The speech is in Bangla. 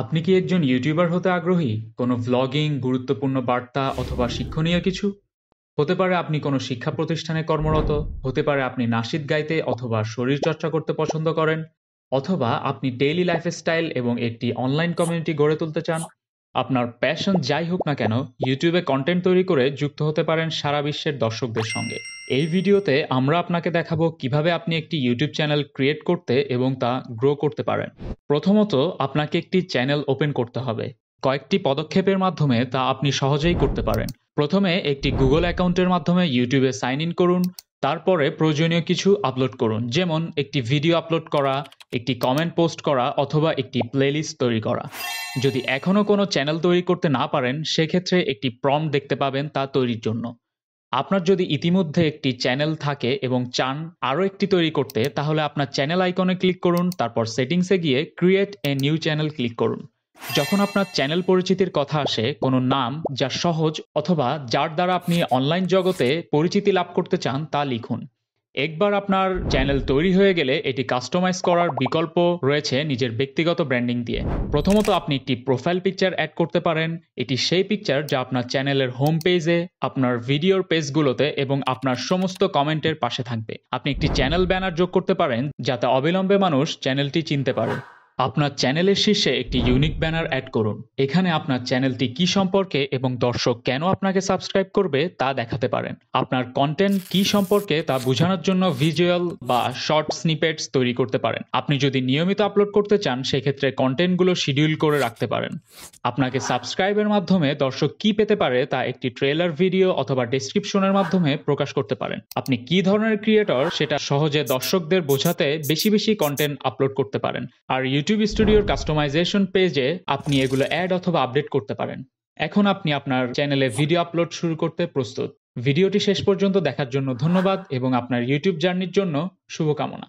আপনি কি একজন ইউটিউবার হতে আগ্রহী কোনো ভ্লগিং গুরুত্বপূর্ণ বার্তা অথবা শিক্ষণীয় কিছু হতে পারে আপনি কোনো শিক্ষা প্রতিষ্ঠানে কর্মরত হতে পারে আপনি নাসিদ গাইতে অথবা শরীরচর্চা করতে পছন্দ করেন অথবা আপনি ডেইলি লাইফ স্টাইল এবং একটি অনলাইন কমিউনিটি গড়ে তুলতে চান আপনার প্যাশন যাই হোক না কেন ইউটিউবে কন্টেন্ট তৈরি করে যুক্ত হতে পারেন সারা বিশ্বের দর্শকদের সঙ্গে এই ভিডিওতে আমরা আপনাকে দেখাবো কিভাবে আপনি একটি ইউটিউব চ্যানেল ক্রিয়েট করতে এবং তা গ্রো করতে পারেন প্রথমত আপনাকে একটি চ্যানেল ওপেন করতে হবে কয়েকটি পদক্ষেপের মাধ্যমে তা আপনি সহজেই করতে পারেন প্রথমে একটি গুগল অ্যাকাউন্টের মাধ্যমে ইউটিউবে সাইন ইন করুন তারপরে প্রয়োজনীয় কিছু আপলোড করুন যেমন একটি ভিডিও আপলোড করা একটি কমেন্ট পোস্ট করা অথবা একটি প্লেলিস্ট তৈরি করা যদি এখনও কোনো চ্যানেল তৈরি করতে না পারেন সেক্ষেত্রে একটি প্রম দেখতে পাবেন তা তৈরির জন্য আপনার যদি ইতিমধ্যে একটি চ্যানেল থাকে এবং চান আরও একটি তৈরি করতে তাহলে আপনার চ্যানেল আইকনে ক্লিক করুন তারপর সেটিংসে গিয়ে create a new channel click করুন যখন আপনার চ্যানেল পরিচিতির কথা আসে কোনো নাম যা সহজ অথবা যার দ্বারা আপনি অনলাইন জগতে পরিচিতি লাভ করতে চান তা লিখুন একবার আপনার চ্যানেল তৈরি হয়ে গেলে এটি কাস্টমাইজ করার বিকল্প রয়েছে নিজের ব্যক্তিগত ব্র্যান্ডিং দিয়ে প্রথমত আপনি একটি প্রোফাইল পিকচার অ্যাড করতে পারেন এটি সেই পিকচার যা আপনার চ্যানেলের হোম পেজে আপনার ভিডিওর পেজগুলোতে এবং আপনার সমস্ত কমেন্টের পাশে থাকবে আপনি একটি চ্যানেল ব্যানার যোগ করতে পারেন যাতে অবিলম্বে মানুষ চ্যানেলটি চিনতে পারে আপনার চ্যানেলের শীর্ষে একটি ইউনিক ব্যানার অ্যাড করুন এখানে আপনার চ্যানেলটি কি সম্পর্কে এবং দর্শক কেন আপনাকে সাবস্ক্রাইব করবে তা দেখাতে পারেন আপনার কন্টেন্ট কি সম্পর্কে তা বোঝানোর জন্য ভিজুয়াল বা শর্ট স্নিপেটস তৈরি করতে পারেন আপনি যদি নিয়মিত আপলোড করতে চান সেক্ষেত্রে কন্টেন্টগুলো শিডিউল করে রাখতে পারেন আপনাকে সাবস্ক্রাইবের মাধ্যমে দর্শক কি পেতে পারে তা একটি ট্রেলার ভিডিও অথবা ডিসক্রিপশনের মাধ্যমে প্রকাশ করতে পারেন আপনি কি ধরনের ক্রিয়েটর সেটা সহজে দর্শকদের বোঝাতে বেশি বেশি কন্টেন্ট আপলোড করতে পারেন আর ইউটিউব ইউটিউব স্টুডিওর কাস্টমাইজেশন পেজে আপনি এগুলো অ্যাড অথবা আপডেট করতে পারেন এখন আপনি আপনার চ্যানেলে ভিডিও আপলোড শুরু করতে প্রস্তুত ভিডিওটি শেষ পর্যন্ত দেখার জন্য ধন্যবাদ এবং আপনার ইউটিউব জার্নির জন্য শুভকামনা